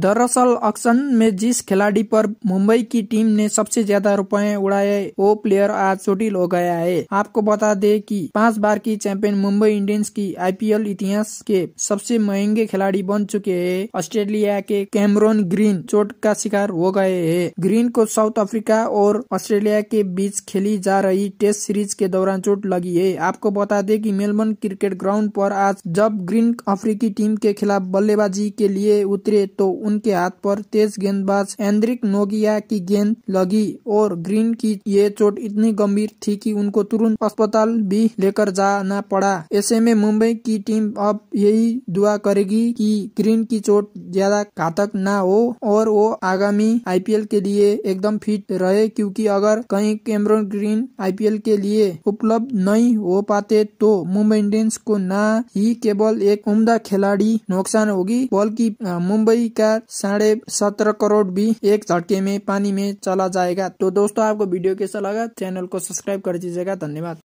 दरअसल अक्सन में जिस खिलाड़ी पर मुंबई की टीम ने सबसे ज्यादा रुपए उड़ाए वो प्लेयर आज चोटिल हो गया है आपको बता दें कि पांच बार की चैंपियन मुंबई इंडियंस की आईपीएल इतिहास के सबसे महंगे खिलाड़ी बन चुके हैं ऑस्ट्रेलिया के कैमरोन ग्रीन चोट का शिकार हो गए है ग्रीन को साउथ अफ्रीका और ऑस्ट्रेलिया के बीच खेली जा रही टेस्ट सीरीज के दौरान चोट लगी है आपको बता दें की मेलबर्न क्रिकेट ग्राउंड पर आज जब ग्रीन अफ्रीकी टीम के खिलाफ बल्लेबाजी के लिए उतरे तो उनके हाथ पर तेज गेंदबाज एंड्रिक नोगिया की गेंद लगी और ग्रीन की ये चोट इतनी गंभीर थी कि उनको तुरंत अस्पताल भी लेकर जाना पड़ा ऐसे में मुंबई की टीम अब यही दुआ करेगी कि ग्रीन की चोट ज्यादा घातक ना हो और वो आगामी आईपीएल के लिए एकदम फिट रहे क्योंकि अगर कहीं कैमरन ग्रीन आईपीएल के लिए उपलब्ध नहीं हो पाते तो मुंबई इंडियंस को ना ही केवल एक उम्दा खिलाड़ी नुकसान होगी बल्कि मुंबई का का साढ़े सत्रह करोड़ भी एक झटके में पानी में चला जाएगा तो दोस्तों आपको वीडियो कैसा लगा चैनल को सब्सक्राइब कर दीजिएगा धन्यवाद